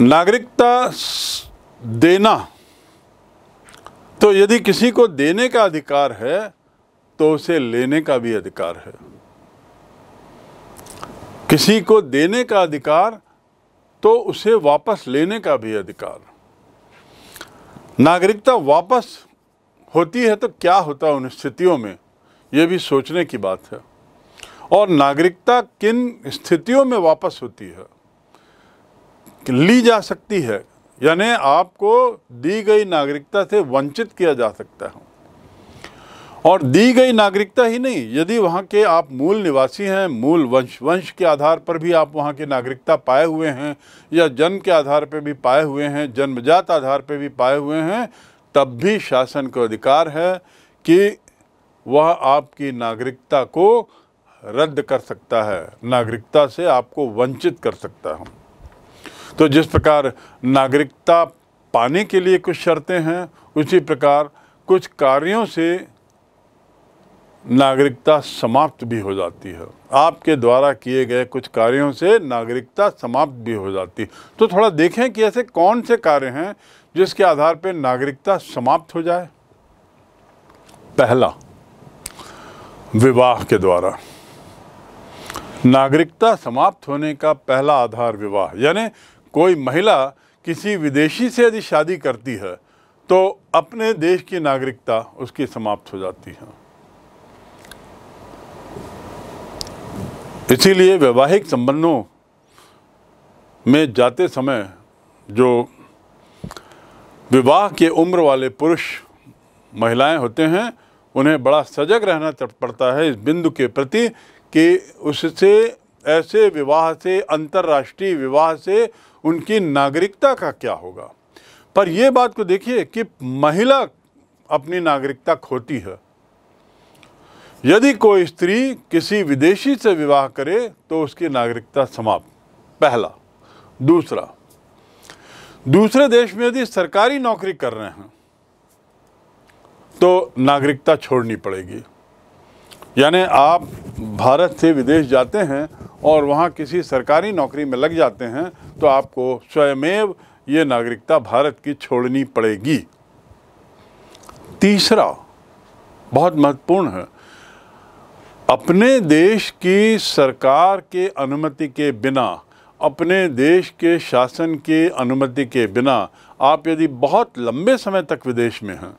नागरिकता देना तो यदि किसी को देने का अधिकार है तो उसे लेने का भी अधिकार है किसी को देने का अधिकार तो उसे वापस लेने का भी अधिकार नागरिकता वापस होती है तो क्या होता है उन स्थितियों में ये भी सोचने की बात है और नागरिकता किन स्थितियों में वापस होती है ली जा सकती है यानी आपको दी गई नागरिकता से वंचित किया जा सकता है और दी गई नागरिकता ही नहीं यदि वहाँ के आप मूल निवासी हैं मूल वंश वंश के आधार पर भी आप वहाँ की नागरिकता पाए हुए हैं या जन्म के आधार पर भी पाए हुए हैं जन्मजात आधार पर भी पाए हुए हैं तब भी शासन को अधिकार है कि वह आपकी नागरिकता को रद्द कर सकता है नागरिकता से आपको वंचित कर सकता है तो जिस प्रकार नागरिकता पाने के लिए कुछ शर्तें हैं उसी प्रकार कुछ कार्यों से नागरिकता समाप्त भी हो जाती है आपके द्वारा किए गए कुछ कार्यों से नागरिकता समाप्त भी हो जाती है तो थोड़ा देखें कि ऐसे कौन से कार्य हैं जिसके आधार पर नागरिकता समाप्त हो जाए पहला विवाह के द्वारा नागरिकता समाप्त होने का पहला आधार विवाह यानी कोई महिला किसी विदेशी से यदि शादी करती है तो अपने देश की नागरिकता उसकी समाप्त हो जाती है इसीलिए वैवाहिक संबंधों में जाते समय जो विवाह के उम्र वाले पुरुष महिलाएं होते हैं उन्हें बड़ा सजग रहना पड़ता है इस बिंदु के प्रति कि उससे ऐसे विवाह से अंतर्राष्ट्रीय विवाह से उनकी नागरिकता का क्या होगा पर यह बात को देखिए कि महिला अपनी नागरिकता खोती है यदि कोई स्त्री किसी विदेशी से विवाह करे तो उसकी नागरिकता समाप्त पहला दूसरा दूसरे देश में यदि सरकारी नौकरी कर रहे हैं तो नागरिकता छोड़नी पड़ेगी यानी आप भारत से विदेश जाते हैं और वहाँ किसी सरकारी नौकरी में लग जाते हैं तो आपको स्वयमेव ये नागरिकता भारत की छोड़नी पड़ेगी तीसरा बहुत महत्वपूर्ण है अपने देश की सरकार के अनुमति के बिना अपने देश के शासन के अनुमति के बिना आप यदि बहुत लंबे समय तक विदेश में हैं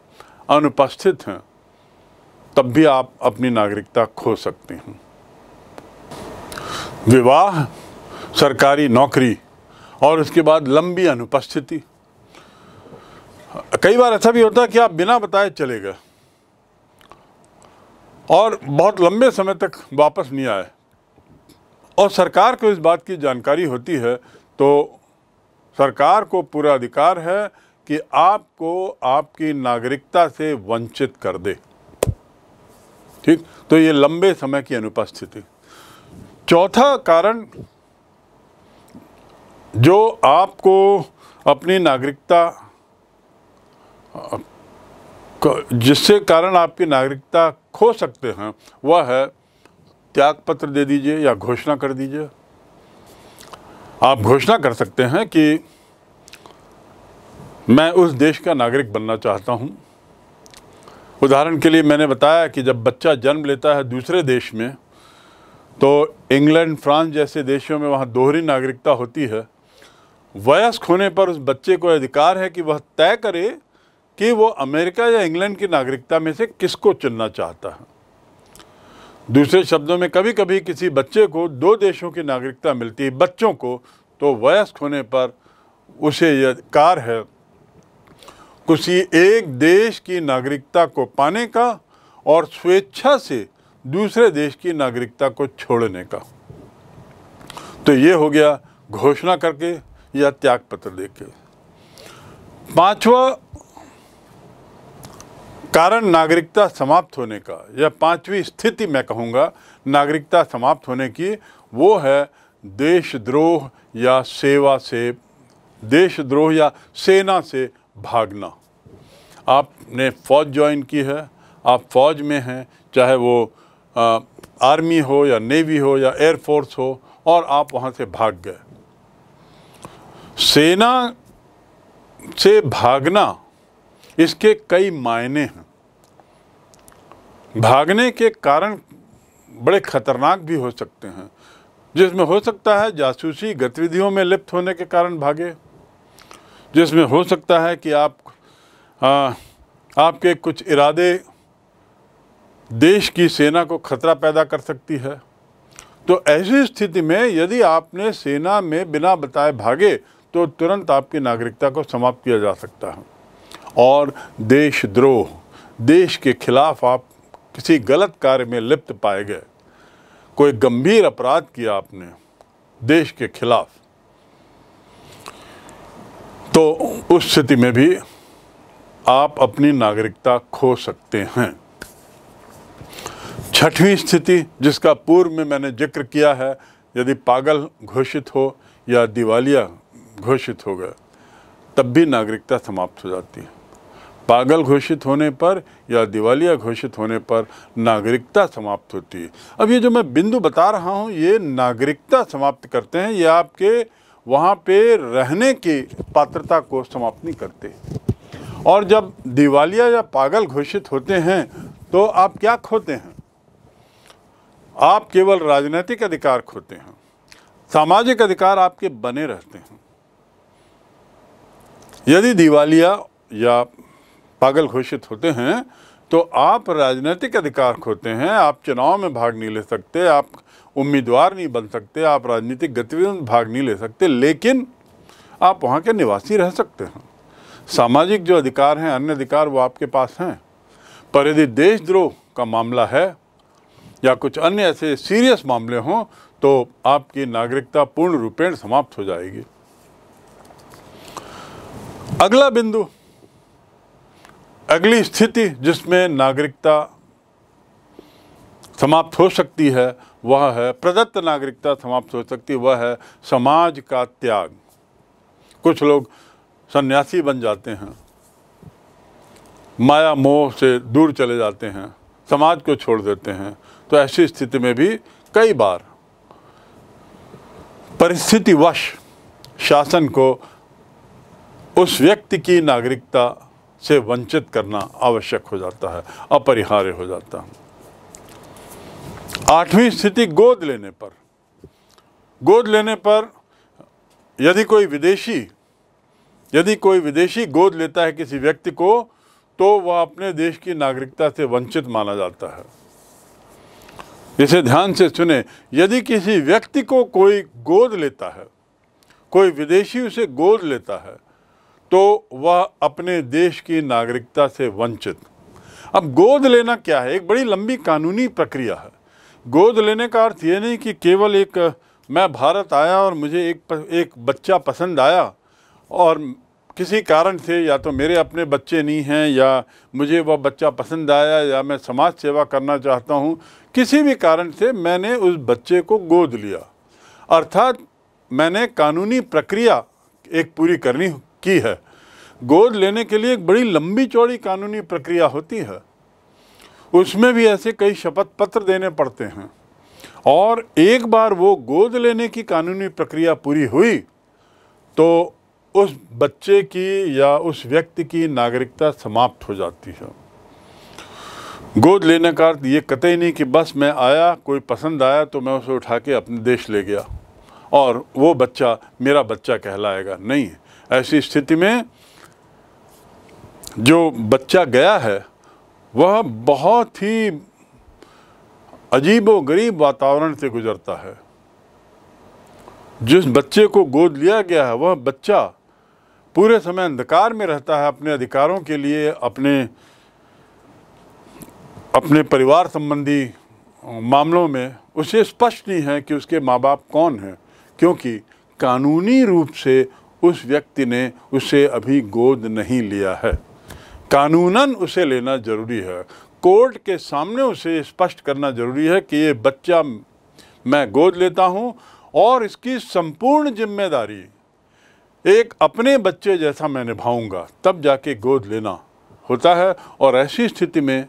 अनुपस्थित हैं तब भी आप अपनी नागरिकता खो सकते हैं विवाह सरकारी नौकरी और उसके बाद लंबी अनुपस्थिति कई बार ऐसा भी होता है कि आप बिना बताए चले गए और बहुत लंबे समय तक वापस नहीं आए और सरकार को इस बात की जानकारी होती है तो सरकार को पूरा अधिकार है कि आपको आपकी नागरिकता से वंचित कर दे ठीक तो ये लंबे समय की अनुपस्थिति चौथा कारण जो आपको अपनी नागरिकता जिससे कारण आपकी नागरिकता खो सकते हैं वह है त्यागपत्र दे दीजिए या घोषणा कर दीजिए आप घोषणा कर सकते हैं कि मैं उस देश का नागरिक बनना चाहता हूं उदाहरण के लिए मैंने बताया कि जब बच्चा जन्म लेता है दूसरे देश में तो इंग्लैंड फ्रांस जैसे देशों में वहाँ दोहरी नागरिकता होती है वयस्क होने पर उस बच्चे को अधिकार है कि वह तय करे कि वो अमेरिका या इंग्लैंड की नागरिकता में से किसको चुनना चाहता है दूसरे शब्दों में कभी कभी किसी बच्चे को दो देशों की नागरिकता मिलती है बच्चों को तो वयस्क होने पर उसे यह कार है किसी एक देश की नागरिकता को पाने का और स्वेच्छा से दूसरे देश की नागरिकता को छोड़ने का तो ये हो गया घोषणा करके या त्याग पत्र दे के पांचवा कारण नागरिकता समाप्त होने का या पांचवी स्थिति मैं कहूँगा नागरिकता समाप्त होने की वो है देशद्रोह या सेवा से देशद्रोह या सेना से भागना आपने फ़ौज ज्वाइन की है आप फौज में हैं चाहे वो आ, आर्मी हो या नेवी हो या एयरफोर्स हो और आप वहाँ से भाग गए सेना से भागना इसके कई मायने हैं भागने के कारण बड़े खतरनाक भी हो सकते हैं जिसमें हो सकता है जासूसी गतिविधियों में लिप्त होने के कारण भागे जिसमें हो सकता है कि आप आ, आपके कुछ इरादे देश की सेना को खतरा पैदा कर सकती है तो ऐसी स्थिति में यदि आपने सेना में बिना बताए भागे तो तुरंत आपकी नागरिकता को समाप्त किया जा सकता है और देशद्रोह देश के खिलाफ आप किसी गलत कार्य में लिप्त पाए गए कोई गंभीर अपराध किया आपने देश के खिलाफ तो उस स्थिति में भी आप अपनी नागरिकता खो सकते हैं छठवीं स्थिति जिसका पूर्व में मैंने जिक्र किया है यदि पागल घोषित हो या दिवालिया घोषित हो गया तब भी नागरिकता समाप्त हो जाती है पागल घोषित होने पर या दिवालिया घोषित होने पर नागरिकता समाप्त होती है अब ये जो मैं बिंदु बता रहा हूँ ये नागरिकता समाप्त करते हैं ये आपके वहाँ पे रहने की पात्रता को समाप्त नहीं करते और जब दिवालिया या पागल घोषित होते हैं तो आप क्या खोते हैं आप केवल राजनीतिक अधिकार खोते हैं सामाजिक अधिकार आपके बने रहते हैं यदि दिवालिया या पागल घोषित होते हैं तो आप राजनीतिक अधिकार खोते हैं आप चुनाव में भाग नहीं ले सकते आप उम्मीदवार नहीं बन सकते आप राजनीतिक गतिविधियों में भाग नहीं ले सकते लेकिन आप वहाँ के निवासी रह सकते हैं सामाजिक जो अधिकार हैं अन्य अधिकार वो आपके पास हैं पर यदि देशद्रोह का मामला है या कुछ अन्य ऐसे सीरियस मामले हों तो आपकी नागरिकता पूर्ण रूपेण समाप्त हो जाएगी अगला बिंदु अगली स्थिति जिसमें नागरिकता समाप्त हो सकती है वह है प्रदत्त नागरिकता समाप्त हो सकती वह है समाज का त्याग कुछ लोग सन्यासी बन जाते हैं माया मोह से दूर चले जाते हैं समाज को छोड़ देते हैं तो ऐसी स्थिति में भी कई बार परिस्थितिवश शासन को उस व्यक्ति की नागरिकता से वंचित करना आवश्यक हो जाता है अपरिहार्य हो जाता है आठवीं स्थिति गोद लेने पर गोद लेने पर यदि कोई विदेशी यदि कोई विदेशी गोद लेता है किसी व्यक्ति को तो वह अपने देश की नागरिकता से वंचित माना जाता है इसे ध्यान से सुने यदि किसी व्यक्ति को कोई गोद लेता है कोई विदेशी उसे गोद लेता है तो वह अपने देश की नागरिकता से वंचित अब गोद लेना क्या है एक बड़ी लंबी कानूनी प्रक्रिया है गोद लेने का अर्थ ये नहीं कि केवल एक मैं भारत आया और मुझे एक एक बच्चा पसंद आया और किसी कारण से या तो मेरे अपने बच्चे नहीं हैं या मुझे वह बच्चा पसंद आया या मैं समाज सेवा करना चाहता हूँ किसी भी कारण से मैंने उस बच्चे को गोद लिया अर्थात मैंने कानूनी प्रक्रिया एक पूरी करनी की है गोद लेने के लिए एक बड़ी लंबी चौड़ी कानूनी प्रक्रिया होती है उसमें भी ऐसे कई शपथ पत्र देने पड़ते हैं और एक बार वो गोद लेने की कानूनी प्रक्रिया पूरी हुई तो उस बच्चे की या उस व्यक्ति की नागरिकता समाप्त हो जाती है गोद लेने का अर्थ ये कतई नहीं कि बस मैं आया कोई पसंद आया तो मैं उसे उठा के अपने देश ले गया और वो बच्चा मेरा बच्चा कहलाएगा नहीं ऐसी स्थिति में जो बच्चा गया है वह बहुत ही अजीब व गरीब वातावरण से गुजरता है जिस बच्चे को गोद लिया गया है वह बच्चा पूरे समय अंधकार में रहता है अपने अधिकारों के लिए अपने अपने परिवार संबंधी मामलों में उसे स्पष्ट नहीं है कि उसके माँ बाप कौन हैं क्योंकि कानूनी रूप से उस व्यक्ति ने उसे अभी गोद नहीं लिया है कानूनन उसे लेना ज़रूरी है कोर्ट के सामने उसे स्पष्ट करना ज़रूरी है कि ये बच्चा मैं गोद लेता हूँ और इसकी संपूर्ण जिम्मेदारी एक अपने बच्चे जैसा मैं निभाऊंगा तब जाके गोद लेना होता है और ऐसी स्थिति में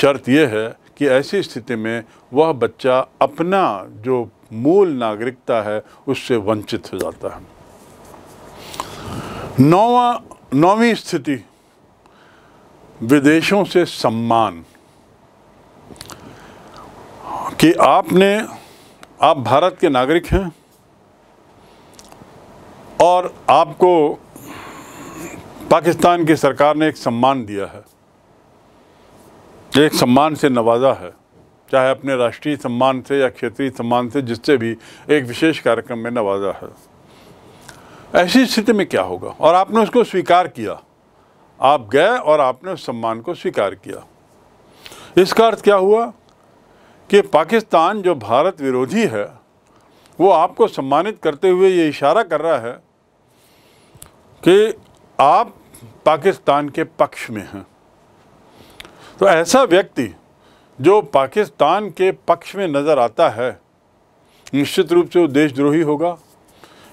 शर्त यह है कि ऐसी स्थिति में वह बच्चा अपना जो मूल नागरिकता है उससे वंचित हो जाता है नौवा नौवीं स्थिति विदेशों से सम्मान कि आपने आप भारत के नागरिक हैं और आपको पाकिस्तान की सरकार ने एक सम्मान दिया है एक सम्मान से नवाजा है चाहे अपने राष्ट्रीय सम्मान से या क्षेत्रीय सम्मान से जिससे भी एक विशेष कार्यक्रम में नवाजा है ऐसी स्थिति में क्या होगा और आपने उसको स्वीकार किया आप गए और आपने उस सम्मान को स्वीकार किया इसका अर्थ क्या हुआ कि पाकिस्तान जो भारत विरोधी है वो आपको सम्मानित करते हुए ये इशारा कर रहा है कि आप पाकिस्तान के पक्ष में हैं तो ऐसा व्यक्ति जो पाकिस्तान के पक्ष में नज़र आता है निश्चित रूप से वो देशद्रोही होगा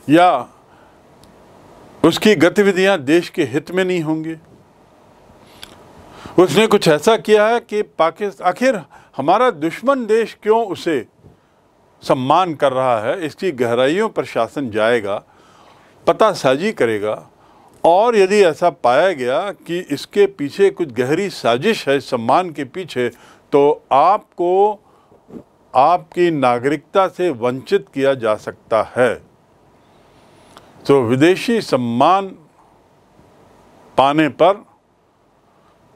या उसकी गतिविधियां देश के हित में नहीं होंगी उसने कुछ ऐसा किया है कि पाकिस्तान आखिर हमारा दुश्मन देश क्यों उसे सम्मान कर रहा है इसकी गहराइयों पर शासन जाएगा पता साजी करेगा और यदि ऐसा पाया गया कि इसके पीछे कुछ गहरी साजिश है सम्मान के पीछे तो आपको आपकी नागरिकता से वंचित किया जा सकता है तो विदेशी सम्मान पाने पर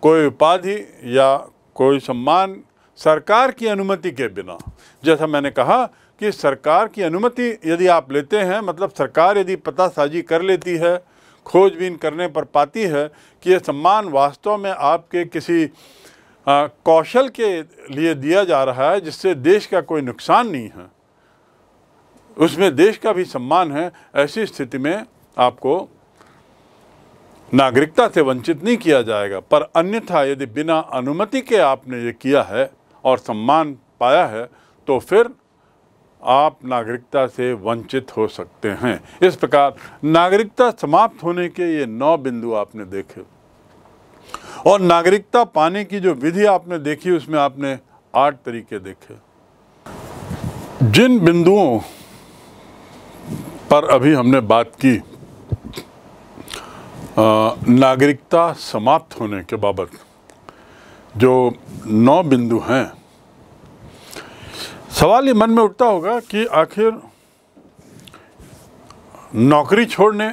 कोई उपाधि या कोई सम्मान सरकार की अनुमति के बिना जैसा मैंने कहा कि सरकार की अनुमति यदि आप लेते हैं मतलब सरकार यदि पता साजी कर लेती है खोजबीन करने पर पाती है कि ये सम्मान वास्तव में आपके किसी आ, कौशल के लिए दिया जा रहा है जिससे देश का कोई नुकसान नहीं है उसमें देश का भी सम्मान है ऐसी स्थिति में आपको नागरिकता से वंचित नहीं किया जाएगा पर अन्यथा यदि बिना अनुमति के आपने ये किया है और सम्मान पाया है तो फिर आप नागरिकता से वंचित हो सकते हैं इस प्रकार नागरिकता समाप्त होने के ये नौ बिंदु आपने देखे और नागरिकता पाने की जो विधि आपने देखी उसमें आपने आठ तरीके देखे जिन बिंदुओं पर अभी हमने बात की नागरिकता समाप्त होने के बाबत जो नौ बिंदु हैं सवाल ये मन में उठता होगा कि आखिर नौकरी छोड़ने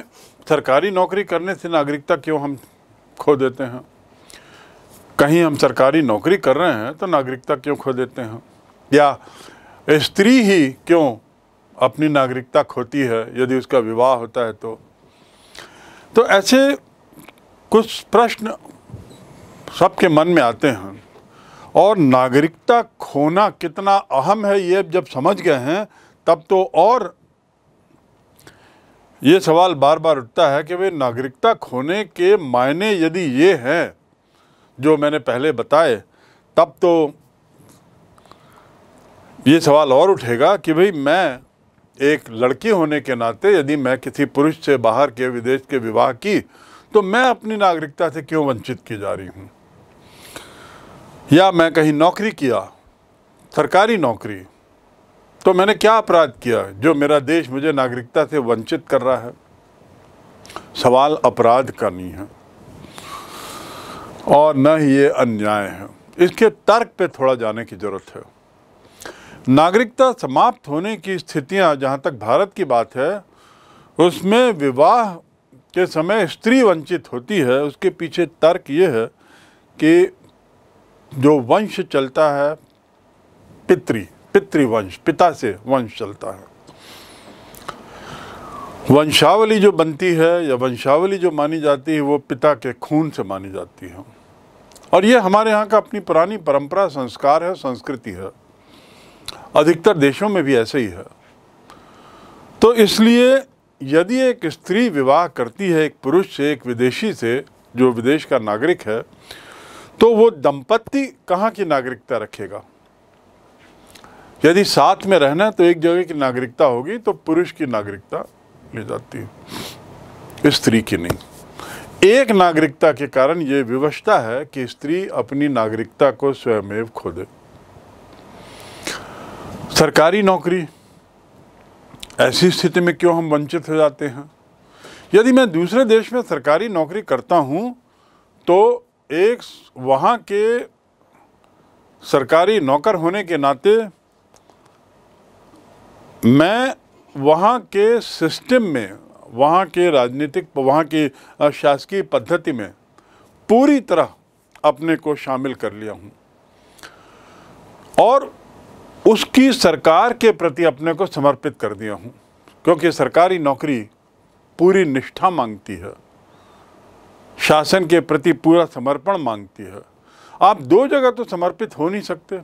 सरकारी नौकरी करने से नागरिकता क्यों हम खो देते हैं कहीं हम सरकारी नौकरी कर रहे हैं तो नागरिकता क्यों खो देते हैं या स्त्री ही क्यों अपनी नागरिकता खोती है यदि उसका विवाह होता है तो तो ऐसे कुछ प्रश्न सबके मन में आते हैं और नागरिकता खोना कितना अहम है ये जब समझ गए हैं तब तो और ये सवाल बार बार उठता है कि वे नागरिकता खोने के मायने यदि ये हैं जो मैंने पहले बताए तब तो ये सवाल और उठेगा कि भाई मैं एक लड़की होने के नाते यदि मैं किसी पुरुष से बाहर के विदेश के विवाह की तो मैं अपनी नागरिकता से क्यों वंचित की जा रही हूँ या मैं कहीं नौकरी किया सरकारी नौकरी तो मैंने क्या अपराध किया जो मेरा देश मुझे नागरिकता से वंचित कर रहा है सवाल अपराध का नहीं है और न ही ये अन्याय है इसके तर्क पे थोड़ा जाने की ज़रूरत है नागरिकता समाप्त होने की स्थितियां जहां तक भारत की बात है उसमें विवाह के समय स्त्री वंचित होती है उसके पीछे तर्क ये है कि जो वंश चलता है पितृ पितृवंश पिता से वंश चलता है वंशावली जो बनती है या वंशावली जो मानी जाती है वो पिता के खून से मानी जाती है और ये हमारे यहाँ का अपनी पुरानी परंपरा संस्कार है संस्कृति है अधिकतर देशों में भी ऐसे ही है तो इसलिए यदि एक स्त्री विवाह करती है एक पुरुष से एक विदेशी से जो विदेश का नागरिक है तो वो दंपत्ति कहाँ की नागरिकता रखेगा यदि साथ में रहना है तो एक जगह की नागरिकता होगी तो पुरुष की नागरिकता ले जाती है स्त्री की नहीं एक नागरिकता के कारण ये विवशता है कि स्त्री अपनी नागरिकता को स्वयं खो दे सरकारी नौकरी ऐसी स्थिति में क्यों हम वंचित हो जाते हैं यदि मैं दूसरे देश में सरकारी नौकरी करता हूँ तो एक वहाँ के सरकारी नौकर होने के नाते मैं वहाँ के सिस्टम में वहाँ के राजनीतिक वहाँ की शासकीय पद्धति में पूरी तरह अपने को शामिल कर लिया हूँ और उसकी सरकार के प्रति अपने को समर्पित कर दिया हूँ क्योंकि सरकारी नौकरी पूरी निष्ठा मांगती है शासन के प्रति पूरा समर्पण मांगती है आप दो जगह तो समर्पित हो नहीं सकते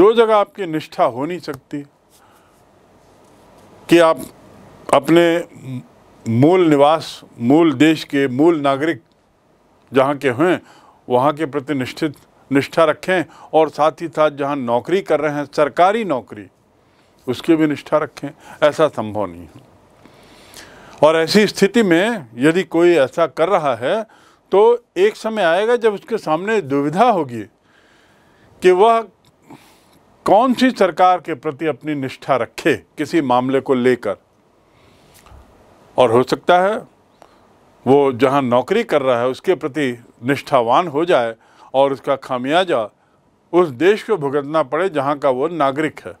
दो जगह आपकी निष्ठा हो नहीं सकती कि आप अपने मूल निवास मूल देश के मूल नागरिक जहाँ के हैं वहाँ के प्रति निष्ठित निष्ठा रखें और साथ ही साथ जहाँ नौकरी कर रहे हैं सरकारी नौकरी उसकी भी निष्ठा रखें ऐसा संभव नहीं है और ऐसी स्थिति में यदि कोई ऐसा कर रहा है तो एक समय आएगा जब उसके सामने दुविधा होगी कि वह कौन सी सरकार के प्रति अपनी निष्ठा रखे किसी मामले को लेकर और हो सकता है वो जहाँ नौकरी कर रहा है उसके प्रति निष्ठावान हो जाए और उसका खामियाजा उस देश को भुगतना पड़े जहाँ का वो नागरिक है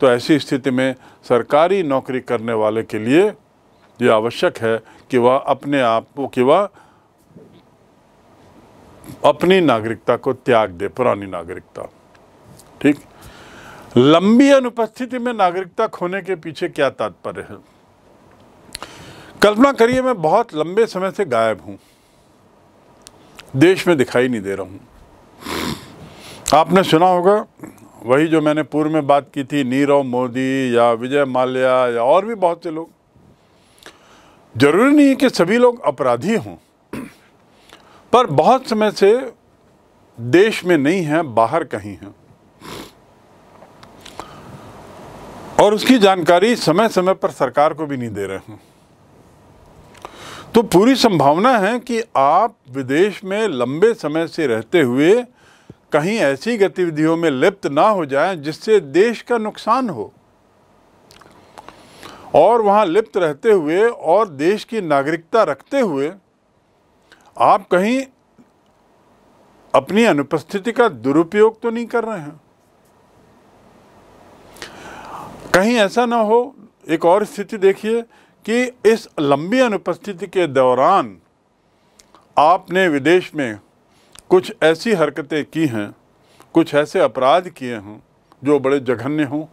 तो ऐसी स्थिति में सरकारी नौकरी करने वाले के लिए ये आवश्यक है कि वह अपने आप कि वह अपनी नागरिकता को त्याग दे पुरानी नागरिकता ठीक लंबी अनुपस्थिति में नागरिकता खोने के पीछे क्या तात्पर्य है कल्पना करिए मैं बहुत लंबे समय से गायब हूँ देश में दिखाई नहीं दे रहा हूँ आपने सुना होगा वही जो मैंने पूर्व में बात की थी नीरव मोदी या विजय माल्या या और भी बहुत से लोग जरूरी नहीं है कि सभी लोग अपराधी हों पर बहुत समय से देश में नहीं है बाहर कहीं हैं और उसकी जानकारी समय समय पर सरकार को भी नहीं दे रहे हैं तो पूरी संभावना है कि आप विदेश में लंबे समय से रहते हुए कहीं ऐसी गतिविधियों में लिप्त ना हो जाए जिससे देश का नुकसान हो और वहां लिप्त रहते हुए और देश की नागरिकता रखते हुए आप कहीं अपनी अनुपस्थिति का दुरुपयोग तो नहीं कर रहे हैं कहीं ऐसा ना हो एक और स्थिति देखिए कि इस लंबी अनुपस्थिति के दौरान आपने विदेश में कुछ ऐसी हरकतें की हैं कुछ ऐसे अपराध किए हों जो बड़े जघन्य हों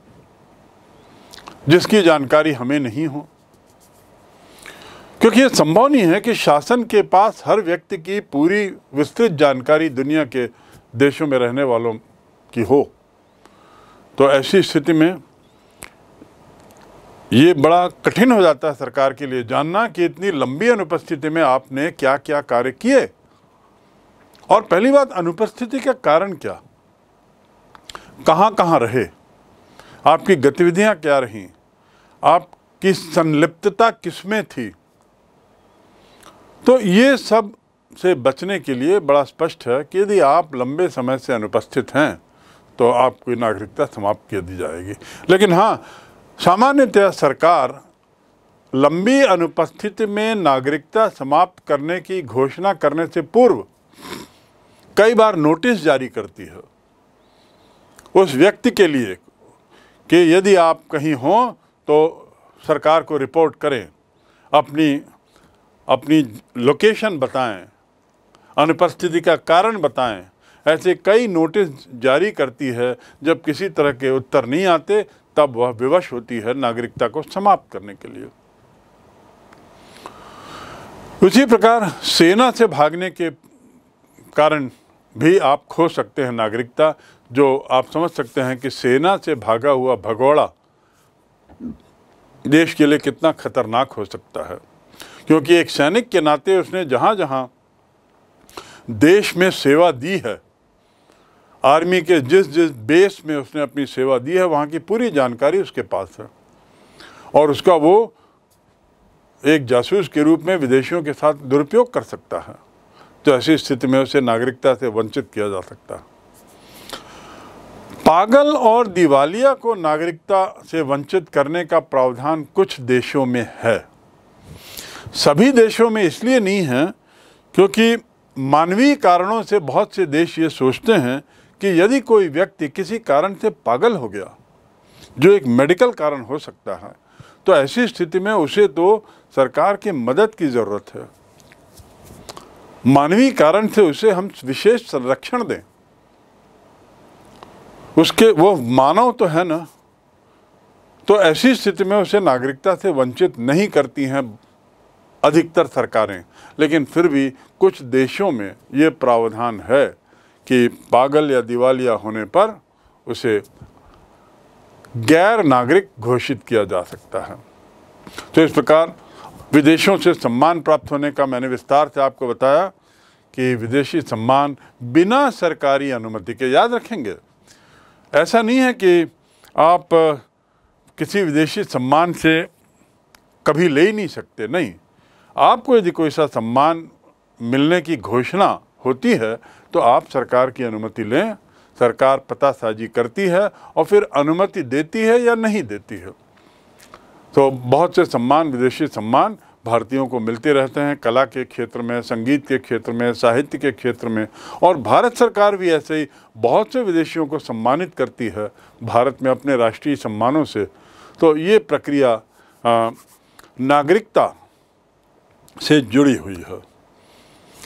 जिसकी जानकारी हमें नहीं हो क्योंकि ये संभव नहीं है कि शासन के पास हर व्यक्ति की पूरी विस्तृत जानकारी दुनिया के देशों में रहने वालों की हो तो ऐसी स्थिति में ये बड़ा कठिन हो जाता है सरकार के लिए जानना कि इतनी लंबी अनुपस्थिति में आपने क्या क्या कार्य किए और पहली बात अनुपस्थिति का कारण क्या कहाँ कहाँ रहे आपकी गतिविधियाँ क्या रहीं आपकी संलिप्तता किसमें थी तो ये सब से बचने के लिए बड़ा स्पष्ट है कि यदि आप लंबे समय से अनुपस्थित हैं तो आपकी नागरिकता समाप्त कर दी जाएगी लेकिन हाँ सामान्यतः सरकार लंबी अनुपस्थिति में नागरिकता समाप्त करने की घोषणा करने से पूर्व कई बार नोटिस जारी करती है उस व्यक्ति के लिए कि यदि आप कहीं हों तो सरकार को रिपोर्ट करें अपनी अपनी लोकेशन बताएं अनुपस्थिति का कारण बताएं ऐसे कई नोटिस जारी करती है जब किसी तरह के उत्तर नहीं आते तब वह विवश होती है नागरिकता को समाप्त करने के लिए उसी प्रकार सेना से भागने के कारण भी आप खो सकते हैं नागरिकता जो आप समझ सकते हैं कि सेना से भागा हुआ भगोड़ा देश के लिए कितना खतरनाक हो सकता है क्योंकि एक सैनिक के नाते उसने जहाँ जहाँ देश में सेवा दी है आर्मी के जिस जिस बेस में उसने अपनी सेवा दी है वहाँ की पूरी जानकारी उसके पास है और उसका वो एक जासूस के रूप में विदेशियों के साथ दुरुपयोग कर सकता है तो ऐसी स्थिति में उसे नागरिकता से वंचित किया जा सकता है पागल और दिवालिया को नागरिकता से वंचित करने का प्रावधान कुछ देशों में है सभी देशों में इसलिए नहीं है क्योंकि मानवीय कारणों से बहुत से देश ये सोचते हैं कि यदि कोई व्यक्ति किसी कारण से पागल हो गया जो एक मेडिकल कारण हो सकता है तो ऐसी स्थिति में उसे तो सरकार की मदद की ज़रूरत है मानवीय कारण से उसे हम विशेष संरक्षण दें उसके वो मानव तो है ना तो ऐसी स्थिति में उसे नागरिकता से वंचित नहीं करती हैं अधिकतर सरकारें लेकिन फिर भी कुछ देशों में ये प्रावधान है कि पागल या दिवालिया होने पर उसे गैर नागरिक घोषित किया जा सकता है तो इस प्रकार विदेशों से सम्मान प्राप्त होने का मैंने विस्तार से आपको बताया कि विदेशी सम्मान बिना सरकारी अनुमति के याद रखेंगे ऐसा नहीं है कि आप किसी विदेशी सम्मान से कभी ले ही नहीं सकते नहीं आपको यदि कोई सा सम्मान मिलने की घोषणा होती है तो आप सरकार की अनुमति लें सरकार पता साजी करती है और फिर अनुमति देती है या नहीं देती है तो बहुत से सम्मान विदेशी सम्मान भारतीयों को मिलते रहते हैं कला के क्षेत्र में संगीत के क्षेत्र में साहित्य के क्षेत्र में और भारत सरकार भी ऐसे ही बहुत से विदेशियों को सम्मानित करती है भारत में अपने राष्ट्रीय सम्मानों से तो ये प्रक्रिया नागरिकता से जुड़ी हुई है